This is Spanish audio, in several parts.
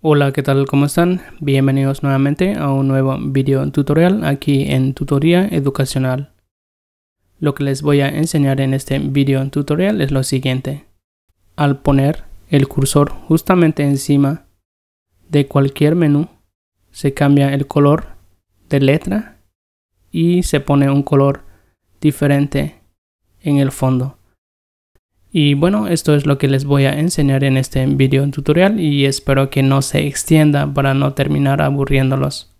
Hola, ¿qué tal? ¿Cómo están? Bienvenidos nuevamente a un nuevo video tutorial aquí en Tutoría Educacional. Lo que les voy a enseñar en este video tutorial es lo siguiente. Al poner el cursor justamente encima de cualquier menú, se cambia el color de letra y se pone un color diferente en el fondo. Y bueno, esto es lo que les voy a enseñar en este video tutorial y espero que no se extienda para no terminar aburriéndolos.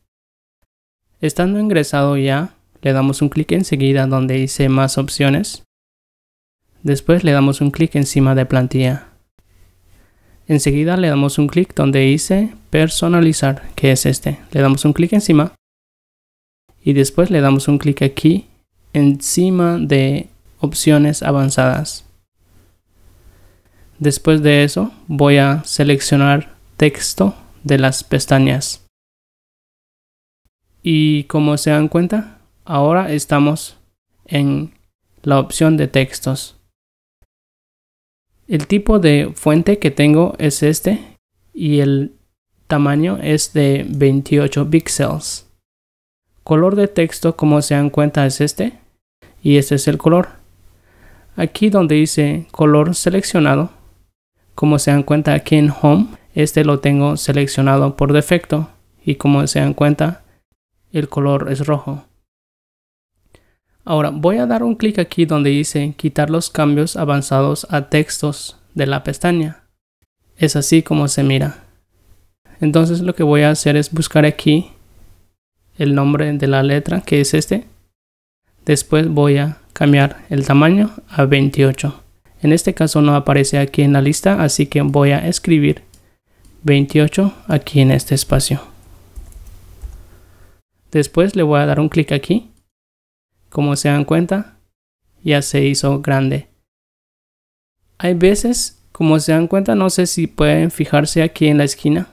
Estando ingresado ya, le damos un clic enseguida donde dice más opciones. Después le damos un clic encima de plantilla. Enseguida le damos un clic donde dice personalizar, que es este. Le damos un clic encima y después le damos un clic aquí encima de opciones avanzadas. Después de eso voy a seleccionar texto de las pestañas. Y como se dan cuenta, ahora estamos en la opción de textos. El tipo de fuente que tengo es este y el tamaño es de 28 píxeles. Color de texto como se dan cuenta es este y este es el color. Aquí donde dice color seleccionado como se dan cuenta aquí en home este lo tengo seleccionado por defecto y como se dan cuenta el color es rojo ahora voy a dar un clic aquí donde dice quitar los cambios avanzados a textos de la pestaña es así como se mira entonces lo que voy a hacer es buscar aquí el nombre de la letra que es este después voy a cambiar el tamaño a 28 en este caso no aparece aquí en la lista, así que voy a escribir 28 aquí en este espacio. Después le voy a dar un clic aquí. Como se dan cuenta, ya se hizo grande. Hay veces, como se dan cuenta, no sé si pueden fijarse aquí en la esquina.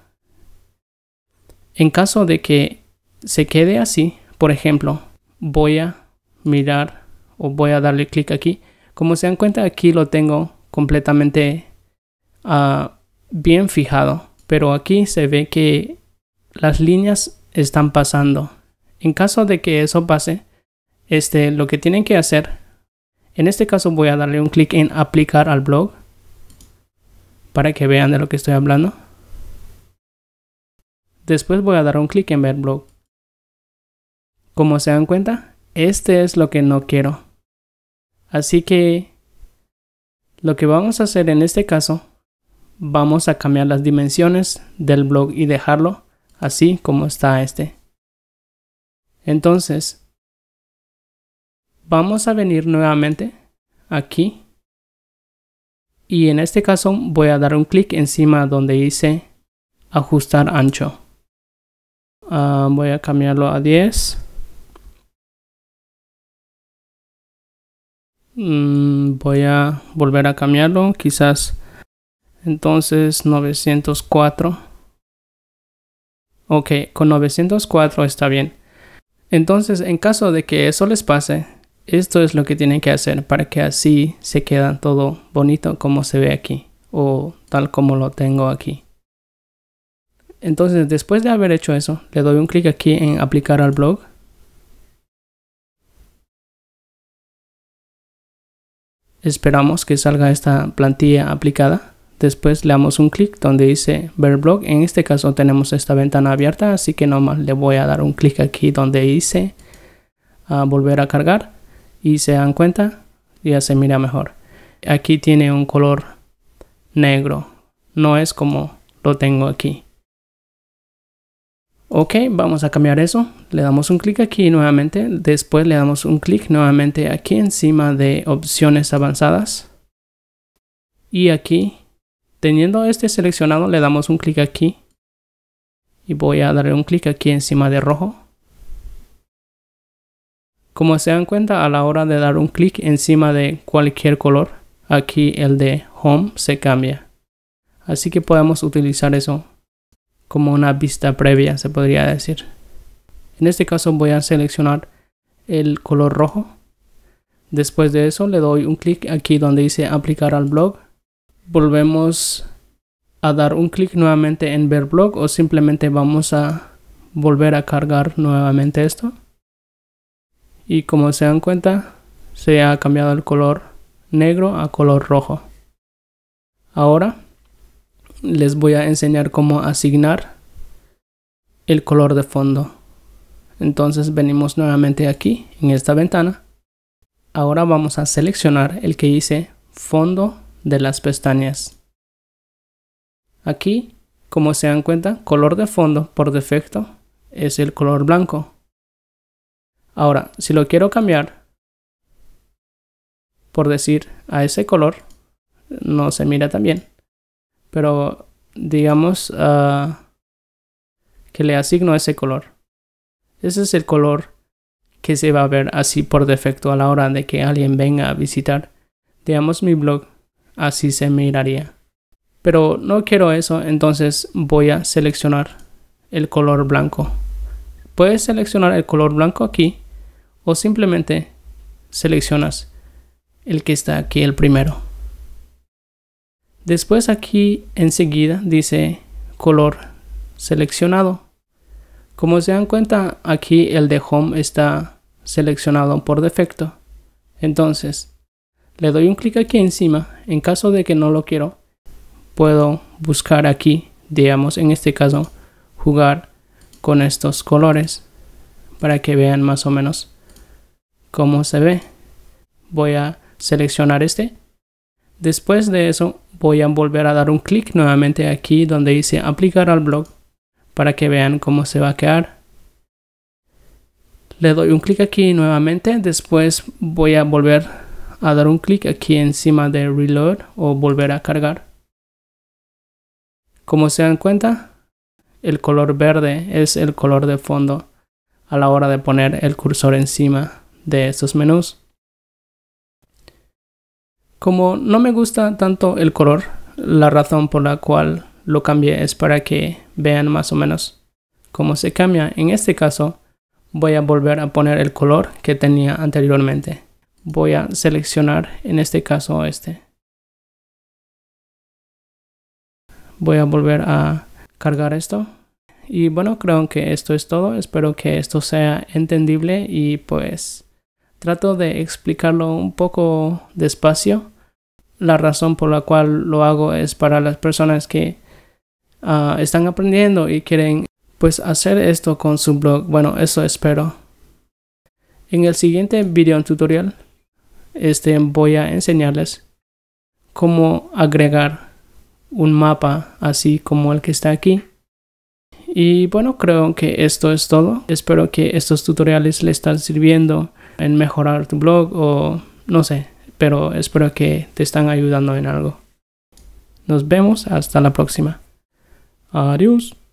En caso de que se quede así, por ejemplo, voy a mirar o voy a darle clic aquí como se dan cuenta, aquí lo tengo completamente ah, bien fijado. Pero aquí se ve que las líneas están pasando. En caso de que eso pase, este, lo que tienen que hacer, en este caso voy a darle un clic en aplicar al blog para que vean de lo que estoy hablando. Después voy a dar un clic en ver blog. Como se dan cuenta, este es lo que no quiero. Así que lo que vamos a hacer en este caso, vamos a cambiar las dimensiones del blog y dejarlo así como está este. Entonces, vamos a venir nuevamente aquí y en este caso voy a dar un clic encima donde dice ajustar ancho. Ah, voy a cambiarlo a 10 Mm, voy a volver a cambiarlo, quizás entonces 904. Ok, con 904 está bien. Entonces, en caso de que eso les pase, esto es lo que tienen que hacer para que así se queda todo bonito como se ve aquí o tal como lo tengo aquí. Entonces, después de haber hecho eso, le doy un clic aquí en aplicar al blog Esperamos que salga esta plantilla aplicada. Después le damos un clic donde dice ver blog. En este caso tenemos esta ventana abierta, así que nomás le voy a dar un clic aquí donde dice ah, volver a cargar. Y se dan cuenta, ya se mira mejor. Aquí tiene un color negro, no es como lo tengo aquí ok vamos a cambiar eso le damos un clic aquí nuevamente después le damos un clic nuevamente aquí encima de opciones avanzadas y aquí teniendo este seleccionado le damos un clic aquí y voy a darle un clic aquí encima de rojo como se dan cuenta a la hora de dar un clic encima de cualquier color aquí el de home se cambia así que podemos utilizar eso como una vista previa, se podría decir. En este caso voy a seleccionar el color rojo. Después de eso le doy un clic aquí donde dice aplicar al blog. Volvemos a dar un clic nuevamente en ver blog o simplemente vamos a volver a cargar nuevamente esto. Y como se dan cuenta, se ha cambiado el color negro a color rojo. Ahora les voy a enseñar cómo asignar el color de fondo. Entonces venimos nuevamente aquí en esta ventana. Ahora vamos a seleccionar el que dice fondo de las pestañas. Aquí, como se dan cuenta, color de fondo por defecto es el color blanco. Ahora, si lo quiero cambiar, por decir a ese color, no se mira tan bien pero digamos ah, que le asigno ese color. Ese es el color que se va a ver así por defecto a la hora de que alguien venga a visitar, digamos mi blog, así se miraría. Pero no quiero eso, entonces voy a seleccionar el color blanco. Puedes seleccionar el color blanco aquí o simplemente seleccionas el que está aquí el primero. Después aquí enseguida dice color seleccionado. Como se dan cuenta aquí el de home está seleccionado por defecto. Entonces le doy un clic aquí encima. En caso de que no lo quiero puedo buscar aquí digamos en este caso jugar con estos colores para que vean más o menos cómo se ve. Voy a seleccionar este Después de eso voy a volver a dar un clic nuevamente aquí donde dice aplicar al blog para que vean cómo se va a quedar. Le doy un clic aquí nuevamente, después voy a volver a dar un clic aquí encima de reload o volver a cargar. Como se dan cuenta, el color verde es el color de fondo a la hora de poner el cursor encima de estos menús. Como no me gusta tanto el color, la razón por la cual lo cambié es para que vean más o menos cómo se cambia. En este caso voy a volver a poner el color que tenía anteriormente. Voy a seleccionar en este caso este. Voy a volver a cargar esto. Y bueno, creo que esto es todo. Espero que esto sea entendible y pues Trato de explicarlo un poco despacio. La razón por la cual lo hago es para las personas que ah, están aprendiendo y quieren pues hacer esto con su blog. Bueno, eso espero. En el siguiente video tutorial este, voy a enseñarles cómo agregar un mapa así como el que está aquí. Y bueno, creo que esto es todo. Espero que estos tutoriales les están sirviendo en mejorar tu blog o no sé, pero espero que te están ayudando en algo. Nos vemos hasta la próxima. Adiós.